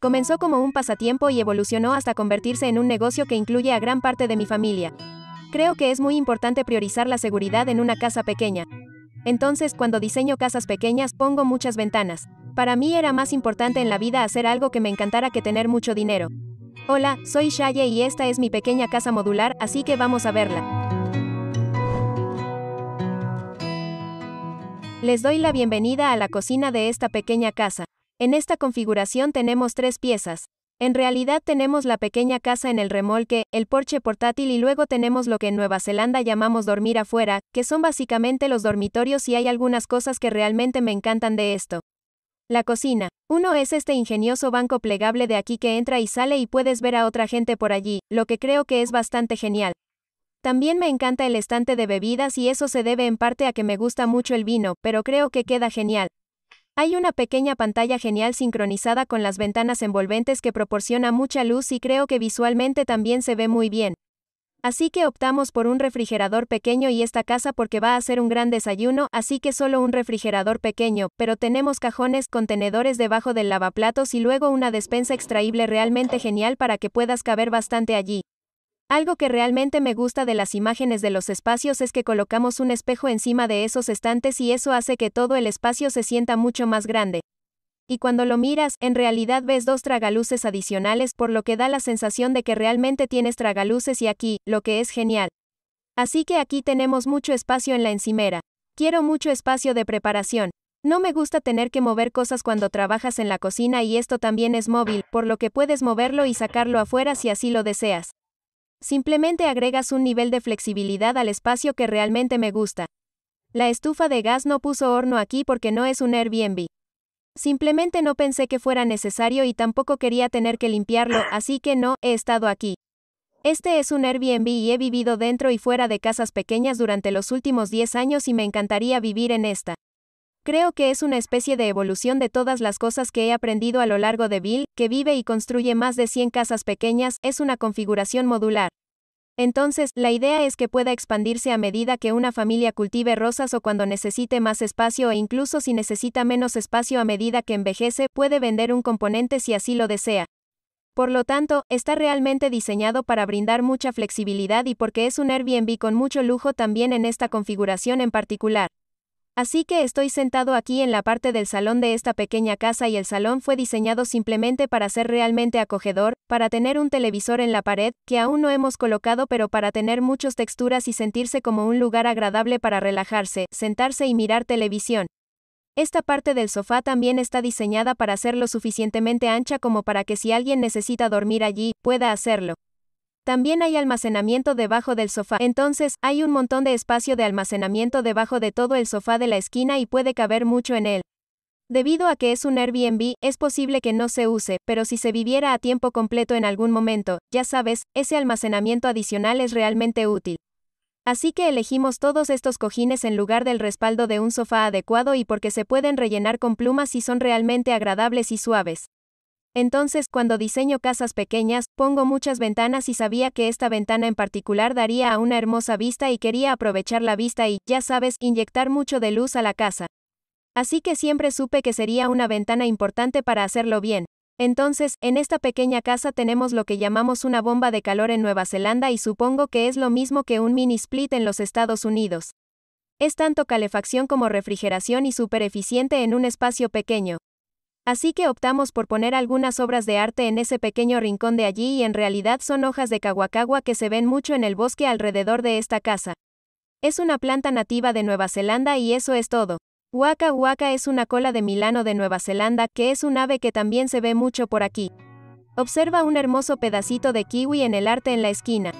Comenzó como un pasatiempo y evolucionó hasta convertirse en un negocio que incluye a gran parte de mi familia. Creo que es muy importante priorizar la seguridad en una casa pequeña. Entonces, cuando diseño casas pequeñas, pongo muchas ventanas. Para mí era más importante en la vida hacer algo que me encantara que tener mucho dinero. Hola, soy Shaye y esta es mi pequeña casa modular, así que vamos a verla. Les doy la bienvenida a la cocina de esta pequeña casa. En esta configuración tenemos tres piezas. En realidad tenemos la pequeña casa en el remolque, el porche portátil y luego tenemos lo que en Nueva Zelanda llamamos dormir afuera, que son básicamente los dormitorios y hay algunas cosas que realmente me encantan de esto. La cocina. Uno es este ingenioso banco plegable de aquí que entra y sale y puedes ver a otra gente por allí, lo que creo que es bastante genial. También me encanta el estante de bebidas y eso se debe en parte a que me gusta mucho el vino, pero creo que queda genial. Hay una pequeña pantalla genial sincronizada con las ventanas envolventes que proporciona mucha luz y creo que visualmente también se ve muy bien. Así que optamos por un refrigerador pequeño y esta casa porque va a ser un gran desayuno, así que solo un refrigerador pequeño, pero tenemos cajones, contenedores debajo del lavaplatos y luego una despensa extraíble realmente genial para que puedas caber bastante allí. Algo que realmente me gusta de las imágenes de los espacios es que colocamos un espejo encima de esos estantes y eso hace que todo el espacio se sienta mucho más grande. Y cuando lo miras, en realidad ves dos tragaluces adicionales por lo que da la sensación de que realmente tienes tragaluces y aquí, lo que es genial. Así que aquí tenemos mucho espacio en la encimera. Quiero mucho espacio de preparación. No me gusta tener que mover cosas cuando trabajas en la cocina y esto también es móvil, por lo que puedes moverlo y sacarlo afuera si así lo deseas. Simplemente agregas un nivel de flexibilidad al espacio que realmente me gusta. La estufa de gas no puso horno aquí porque no es un Airbnb. Simplemente no pensé que fuera necesario y tampoco quería tener que limpiarlo, así que no, he estado aquí. Este es un Airbnb y he vivido dentro y fuera de casas pequeñas durante los últimos 10 años y me encantaría vivir en esta. Creo que es una especie de evolución de todas las cosas que he aprendido a lo largo de Bill, que vive y construye más de 100 casas pequeñas, es una configuración modular. Entonces, la idea es que pueda expandirse a medida que una familia cultive rosas o cuando necesite más espacio e incluso si necesita menos espacio a medida que envejece, puede vender un componente si así lo desea. Por lo tanto, está realmente diseñado para brindar mucha flexibilidad y porque es un Airbnb con mucho lujo también en esta configuración en particular. Así que estoy sentado aquí en la parte del salón de esta pequeña casa y el salón fue diseñado simplemente para ser realmente acogedor, para tener un televisor en la pared, que aún no hemos colocado pero para tener muchas texturas y sentirse como un lugar agradable para relajarse, sentarse y mirar televisión. Esta parte del sofá también está diseñada para ser lo suficientemente ancha como para que si alguien necesita dormir allí, pueda hacerlo. También hay almacenamiento debajo del sofá, entonces, hay un montón de espacio de almacenamiento debajo de todo el sofá de la esquina y puede caber mucho en él. Debido a que es un Airbnb, es posible que no se use, pero si se viviera a tiempo completo en algún momento, ya sabes, ese almacenamiento adicional es realmente útil. Así que elegimos todos estos cojines en lugar del respaldo de un sofá adecuado y porque se pueden rellenar con plumas y son realmente agradables y suaves. Entonces cuando diseño casas pequeñas, pongo muchas ventanas y sabía que esta ventana en particular daría a una hermosa vista y quería aprovechar la vista y, ya sabes, inyectar mucho de luz a la casa. Así que siempre supe que sería una ventana importante para hacerlo bien. Entonces, en esta pequeña casa tenemos lo que llamamos una bomba de calor en Nueva Zelanda y supongo que es lo mismo que un mini split en los Estados Unidos. Es tanto calefacción como refrigeración y súper eficiente en un espacio pequeño. Así que optamos por poner algunas obras de arte en ese pequeño rincón de allí y en realidad son hojas de kawakawa que se ven mucho en el bosque alrededor de esta casa. Es una planta nativa de Nueva Zelanda y eso es todo. Waka Waka es una cola de Milano de Nueva Zelanda que es un ave que también se ve mucho por aquí. Observa un hermoso pedacito de kiwi en el arte en la esquina.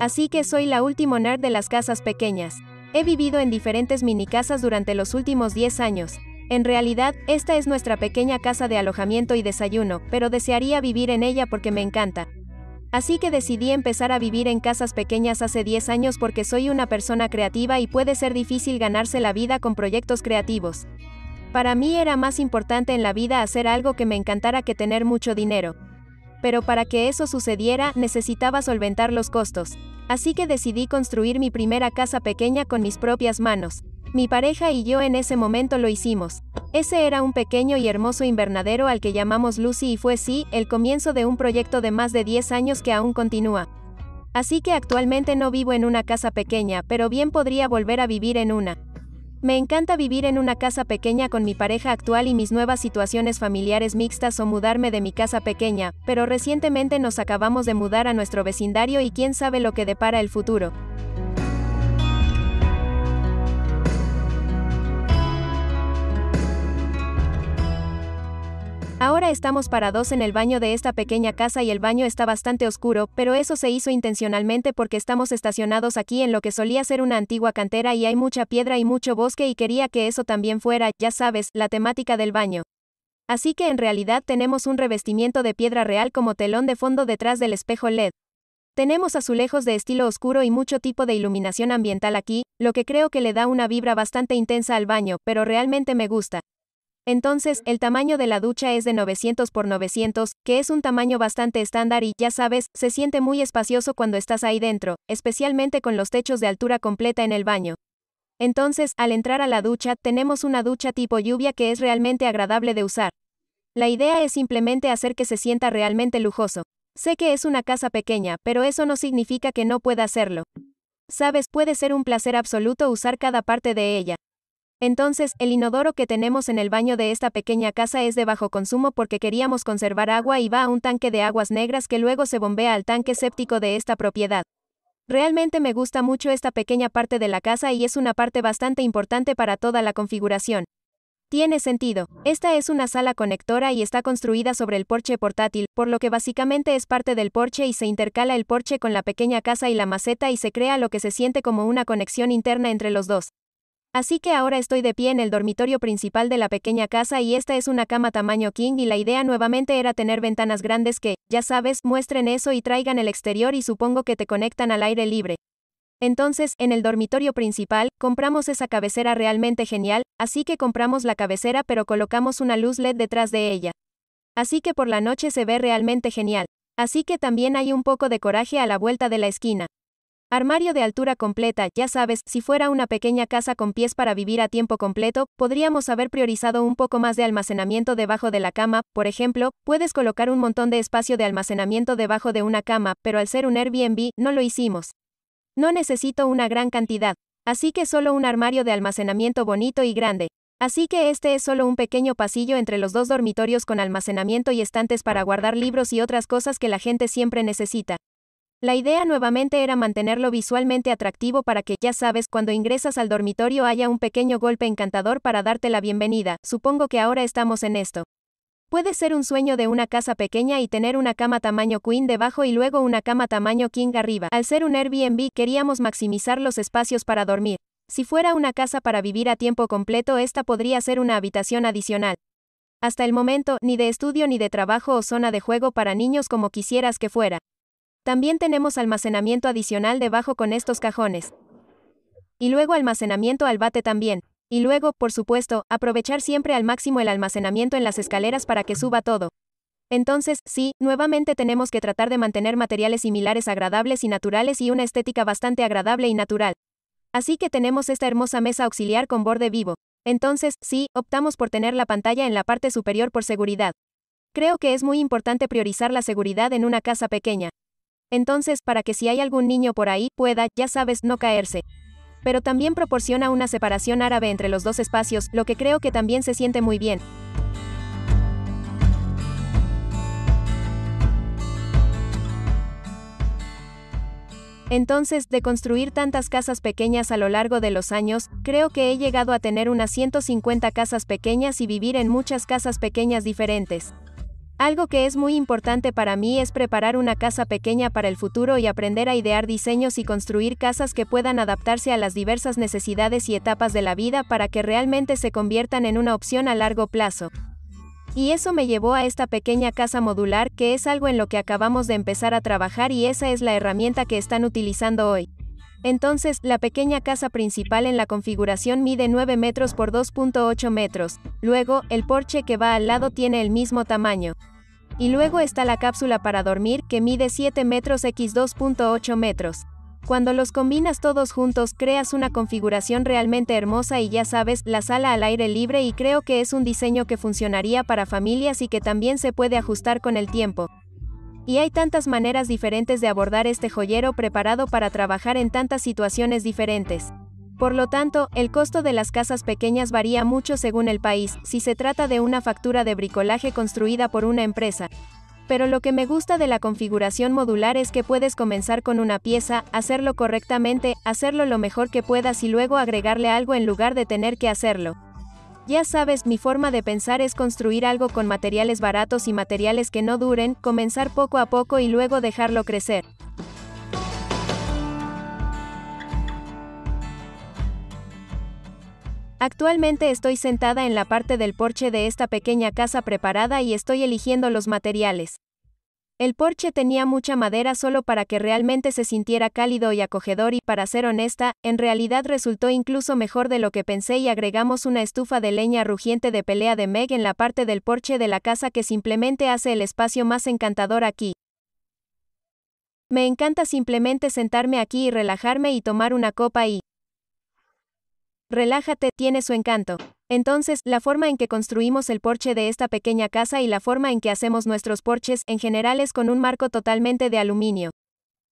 Así que soy la última nerd de las casas pequeñas. He vivido en diferentes mini casas durante los últimos 10 años. En realidad, esta es nuestra pequeña casa de alojamiento y desayuno, pero desearía vivir en ella porque me encanta. Así que decidí empezar a vivir en casas pequeñas hace 10 años porque soy una persona creativa y puede ser difícil ganarse la vida con proyectos creativos. Para mí era más importante en la vida hacer algo que me encantara que tener mucho dinero pero para que eso sucediera necesitaba solventar los costos. Así que decidí construir mi primera casa pequeña con mis propias manos. Mi pareja y yo en ese momento lo hicimos. Ese era un pequeño y hermoso invernadero al que llamamos Lucy y fue sí, el comienzo de un proyecto de más de 10 años que aún continúa. Así que actualmente no vivo en una casa pequeña, pero bien podría volver a vivir en una. Me encanta vivir en una casa pequeña con mi pareja actual y mis nuevas situaciones familiares mixtas o mudarme de mi casa pequeña, pero recientemente nos acabamos de mudar a nuestro vecindario y quién sabe lo que depara el futuro. Ahora estamos parados en el baño de esta pequeña casa y el baño está bastante oscuro, pero eso se hizo intencionalmente porque estamos estacionados aquí en lo que solía ser una antigua cantera y hay mucha piedra y mucho bosque y quería que eso también fuera, ya sabes, la temática del baño. Así que en realidad tenemos un revestimiento de piedra real como telón de fondo detrás del espejo LED. Tenemos azulejos de estilo oscuro y mucho tipo de iluminación ambiental aquí, lo que creo que le da una vibra bastante intensa al baño, pero realmente me gusta. Entonces, el tamaño de la ducha es de 900 por 900, que es un tamaño bastante estándar y, ya sabes, se siente muy espacioso cuando estás ahí dentro, especialmente con los techos de altura completa en el baño. Entonces, al entrar a la ducha, tenemos una ducha tipo lluvia que es realmente agradable de usar. La idea es simplemente hacer que se sienta realmente lujoso. Sé que es una casa pequeña, pero eso no significa que no pueda hacerlo. Sabes, puede ser un placer absoluto usar cada parte de ella. Entonces, el inodoro que tenemos en el baño de esta pequeña casa es de bajo consumo porque queríamos conservar agua y va a un tanque de aguas negras que luego se bombea al tanque séptico de esta propiedad. Realmente me gusta mucho esta pequeña parte de la casa y es una parte bastante importante para toda la configuración. Tiene sentido, esta es una sala conectora y está construida sobre el porche portátil, por lo que básicamente es parte del porche y se intercala el porche con la pequeña casa y la maceta y se crea lo que se siente como una conexión interna entre los dos. Así que ahora estoy de pie en el dormitorio principal de la pequeña casa y esta es una cama tamaño king y la idea nuevamente era tener ventanas grandes que, ya sabes, muestren eso y traigan el exterior y supongo que te conectan al aire libre. Entonces, en el dormitorio principal, compramos esa cabecera realmente genial, así que compramos la cabecera pero colocamos una luz LED detrás de ella. Así que por la noche se ve realmente genial. Así que también hay un poco de coraje a la vuelta de la esquina. Armario de altura completa, ya sabes, si fuera una pequeña casa con pies para vivir a tiempo completo, podríamos haber priorizado un poco más de almacenamiento debajo de la cama, por ejemplo, puedes colocar un montón de espacio de almacenamiento debajo de una cama, pero al ser un Airbnb, no lo hicimos. No necesito una gran cantidad, así que solo un armario de almacenamiento bonito y grande. Así que este es solo un pequeño pasillo entre los dos dormitorios con almacenamiento y estantes para guardar libros y otras cosas que la gente siempre necesita. La idea nuevamente era mantenerlo visualmente atractivo para que, ya sabes, cuando ingresas al dormitorio haya un pequeño golpe encantador para darte la bienvenida, supongo que ahora estamos en esto. Puede ser un sueño de una casa pequeña y tener una cama tamaño queen debajo y luego una cama tamaño king arriba. Al ser un Airbnb queríamos maximizar los espacios para dormir. Si fuera una casa para vivir a tiempo completo, esta podría ser una habitación adicional. Hasta el momento, ni de estudio ni de trabajo o zona de juego para niños como quisieras que fuera. También tenemos almacenamiento adicional debajo con estos cajones. Y luego almacenamiento al bate también. Y luego, por supuesto, aprovechar siempre al máximo el almacenamiento en las escaleras para que suba todo. Entonces, sí, nuevamente tenemos que tratar de mantener materiales similares agradables y naturales y una estética bastante agradable y natural. Así que tenemos esta hermosa mesa auxiliar con borde vivo. Entonces, sí, optamos por tener la pantalla en la parte superior por seguridad. Creo que es muy importante priorizar la seguridad en una casa pequeña. Entonces, para que si hay algún niño por ahí, pueda, ya sabes, no caerse. Pero también proporciona una separación árabe entre los dos espacios, lo que creo que también se siente muy bien. Entonces, de construir tantas casas pequeñas a lo largo de los años, creo que he llegado a tener unas 150 casas pequeñas y vivir en muchas casas pequeñas diferentes. Algo que es muy importante para mí es preparar una casa pequeña para el futuro y aprender a idear diseños y construir casas que puedan adaptarse a las diversas necesidades y etapas de la vida para que realmente se conviertan en una opción a largo plazo. Y eso me llevó a esta pequeña casa modular, que es algo en lo que acabamos de empezar a trabajar y esa es la herramienta que están utilizando hoy. Entonces, la pequeña casa principal en la configuración mide 9 metros por 2.8 metros, luego, el porche que va al lado tiene el mismo tamaño. Y luego está la cápsula para dormir, que mide 7 metros x 2.8 metros. Cuando los combinas todos juntos, creas una configuración realmente hermosa y ya sabes, la sala al aire libre y creo que es un diseño que funcionaría para familias y que también se puede ajustar con el tiempo. Y hay tantas maneras diferentes de abordar este joyero preparado para trabajar en tantas situaciones diferentes. Por lo tanto, el costo de las casas pequeñas varía mucho según el país, si se trata de una factura de bricolaje construida por una empresa. Pero lo que me gusta de la configuración modular es que puedes comenzar con una pieza, hacerlo correctamente, hacerlo lo mejor que puedas y luego agregarle algo en lugar de tener que hacerlo. Ya sabes, mi forma de pensar es construir algo con materiales baratos y materiales que no duren, comenzar poco a poco y luego dejarlo crecer. Actualmente estoy sentada en la parte del porche de esta pequeña casa preparada y estoy eligiendo los materiales. El porche tenía mucha madera solo para que realmente se sintiera cálido y acogedor y para ser honesta, en realidad resultó incluso mejor de lo que pensé y agregamos una estufa de leña rugiente de pelea de Meg en la parte del porche de la casa que simplemente hace el espacio más encantador aquí. Me encanta simplemente sentarme aquí y relajarme y tomar una copa y... Relájate, tiene su encanto. Entonces, la forma en que construimos el porche de esta pequeña casa y la forma en que hacemos nuestros porches en general es con un marco totalmente de aluminio.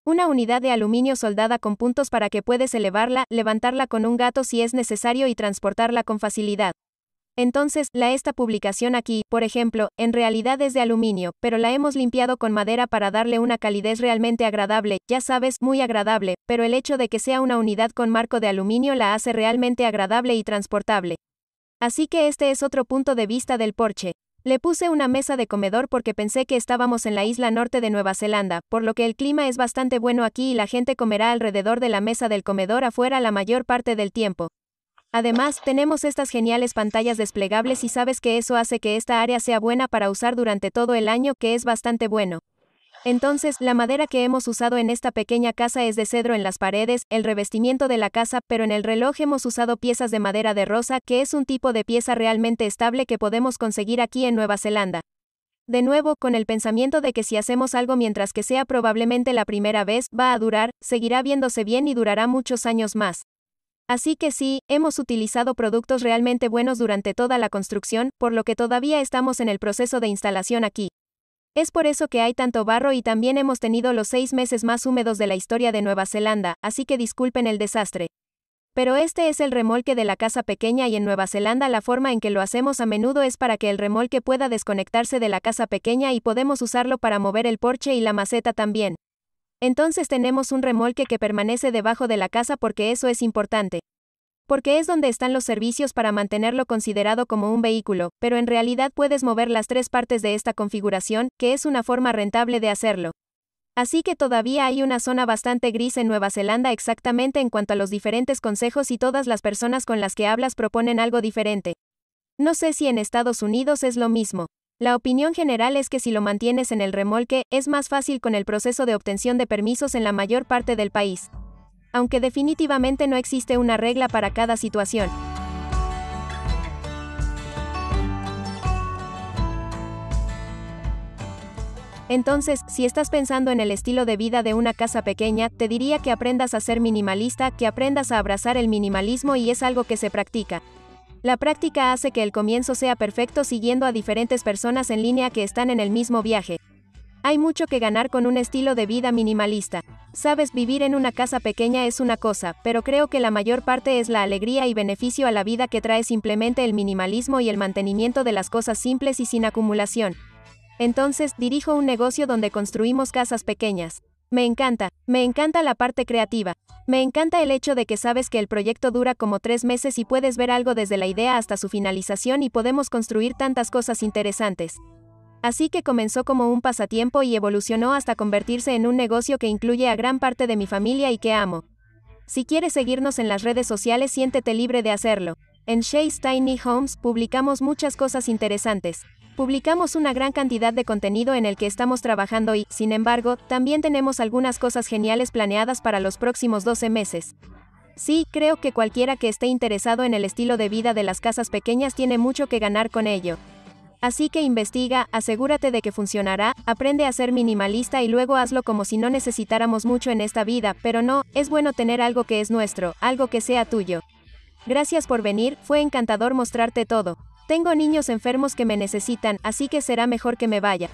Una unidad de aluminio soldada con puntos para que puedes elevarla, levantarla con un gato si es necesario y transportarla con facilidad. Entonces, la esta publicación aquí, por ejemplo, en realidad es de aluminio, pero la hemos limpiado con madera para darle una calidez realmente agradable, ya sabes, muy agradable, pero el hecho de que sea una unidad con marco de aluminio la hace realmente agradable y transportable. Así que este es otro punto de vista del porche. Le puse una mesa de comedor porque pensé que estábamos en la isla norte de Nueva Zelanda, por lo que el clima es bastante bueno aquí y la gente comerá alrededor de la mesa del comedor afuera la mayor parte del tiempo. Además, tenemos estas geniales pantallas desplegables y sabes que eso hace que esta área sea buena para usar durante todo el año, que es bastante bueno. Entonces, la madera que hemos usado en esta pequeña casa es de cedro en las paredes, el revestimiento de la casa, pero en el reloj hemos usado piezas de madera de rosa, que es un tipo de pieza realmente estable que podemos conseguir aquí en Nueva Zelanda. De nuevo, con el pensamiento de que si hacemos algo mientras que sea probablemente la primera vez, va a durar, seguirá viéndose bien y durará muchos años más. Así que sí, hemos utilizado productos realmente buenos durante toda la construcción, por lo que todavía estamos en el proceso de instalación aquí. Es por eso que hay tanto barro y también hemos tenido los seis meses más húmedos de la historia de Nueva Zelanda, así que disculpen el desastre. Pero este es el remolque de la casa pequeña y en Nueva Zelanda la forma en que lo hacemos a menudo es para que el remolque pueda desconectarse de la casa pequeña y podemos usarlo para mover el porche y la maceta también. Entonces tenemos un remolque que permanece debajo de la casa porque eso es importante porque es donde están los servicios para mantenerlo considerado como un vehículo, pero en realidad puedes mover las tres partes de esta configuración, que es una forma rentable de hacerlo. Así que todavía hay una zona bastante gris en Nueva Zelanda exactamente en cuanto a los diferentes consejos y todas las personas con las que hablas proponen algo diferente. No sé si en Estados Unidos es lo mismo. La opinión general es que si lo mantienes en el remolque, es más fácil con el proceso de obtención de permisos en la mayor parte del país aunque definitivamente no existe una regla para cada situación. Entonces, si estás pensando en el estilo de vida de una casa pequeña, te diría que aprendas a ser minimalista, que aprendas a abrazar el minimalismo y es algo que se practica. La práctica hace que el comienzo sea perfecto siguiendo a diferentes personas en línea que están en el mismo viaje. Hay mucho que ganar con un estilo de vida minimalista. Sabes, vivir en una casa pequeña es una cosa, pero creo que la mayor parte es la alegría y beneficio a la vida que trae simplemente el minimalismo y el mantenimiento de las cosas simples y sin acumulación. Entonces, dirijo un negocio donde construimos casas pequeñas. Me encanta, me encanta la parte creativa. Me encanta el hecho de que sabes que el proyecto dura como tres meses y puedes ver algo desde la idea hasta su finalización y podemos construir tantas cosas interesantes. Así que comenzó como un pasatiempo y evolucionó hasta convertirse en un negocio que incluye a gran parte de mi familia y que amo. Si quieres seguirnos en las redes sociales, siéntete libre de hacerlo. En Shay's Tiny Homes publicamos muchas cosas interesantes. Publicamos una gran cantidad de contenido en el que estamos trabajando y, sin embargo, también tenemos algunas cosas geniales planeadas para los próximos 12 meses. Sí, creo que cualquiera que esté interesado en el estilo de vida de las casas pequeñas tiene mucho que ganar con ello. Así que investiga, asegúrate de que funcionará, aprende a ser minimalista y luego hazlo como si no necesitáramos mucho en esta vida, pero no, es bueno tener algo que es nuestro, algo que sea tuyo. Gracias por venir, fue encantador mostrarte todo. Tengo niños enfermos que me necesitan, así que será mejor que me vaya.